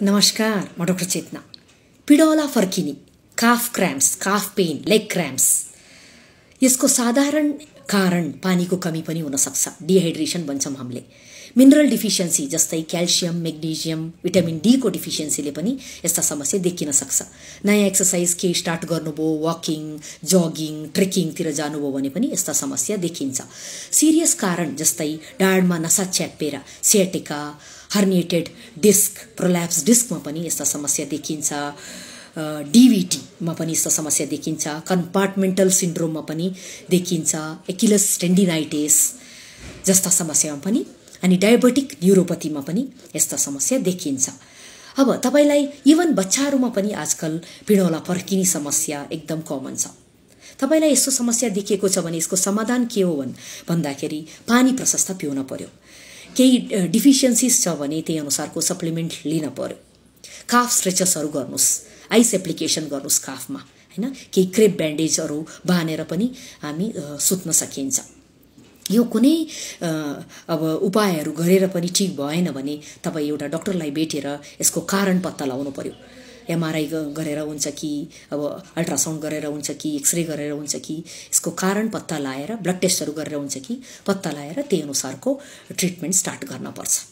नमस्कार म डॉक्टर चेतना पिडोला फर्किनी calf cramps calf pain leg cramps इसको साधारण कारण पानीको कमी पनि हुनसक्छ डिहाइड्रेसन भन्छौँ हामीले मिनरल डिफिसियन्सी जस्तै क्याल्सियम म्याग्नेसियम भिटामिन डीको डिफिसियन्सीले पनि यस्ता समस्या देखिन सक्छ नयाँ एक्सर्साइज केही स्टार्ट गर्नुभयो वाकिङ जगिङ ट्रेकिङतिर जानुभयो भने पनि यस्ता समस्या देखिन्छ सिरियस कारण जस्तै डाँडमा नसा च्यापेर स्याटेका हर्निएटेड डिस्क प्रोल्याप्स डिस्कमा पनि यस्ता समस्या देखिन्छ डिभिटीमा पनि यस्तो समस्या देखिन्छ कम्पार्टमेन्टल सिन्ड्रोममा पनि देखिन्छ एकिलस टेन्डिनाइटिस जस्ता समस्यामा पनि अनि डायबेटिक न्युरोपथीमा पनि यस्ता समस्या देखिन्छ अब तपाईँलाई इभन बच्चाहरूमा पनि आजकल पिँढौला फर्किने समस्या एकदम कमन छ तपाईँलाई यस्तो समस्या देखिएको छ भने यसको समाधान के हो भन्दाखेरि पानी प्रशस्त पिउन पर्यो केही डिफिसियन्सिस छ भने त्यही अनुसारको सप्लिमेन्ट लिन पर्यो काफ स्ट्रेचेसहरू गर्नुहोस् आइस एप्लिकेसन गर्नुहोस् काफमा होइन केही क्रेप ब्यान्डेजहरू बाँधेर पनि हामी सुत्न सकिन्छ यो कुनै अब उपायहरू गरेर पनि ठिक भएन भने तपाईँ एउटा डक्टरलाई भेटेर यसको कारण पत्ता लगाउनु पऱ्यो एमआरआई गरेर हुन्छ कि अब अल्ट्रासाउन्ड गरेर हुन्छ कि एक्सरे गरेर हुन्छ कि यसको कारण पत्ता लगाएर ब्लड टेस्टहरू गरेर हुन्छ कि पत्ता लगाएर त्यही अनुसारको ट्रिटमेन्ट स्टार्ट गर्न पर्छ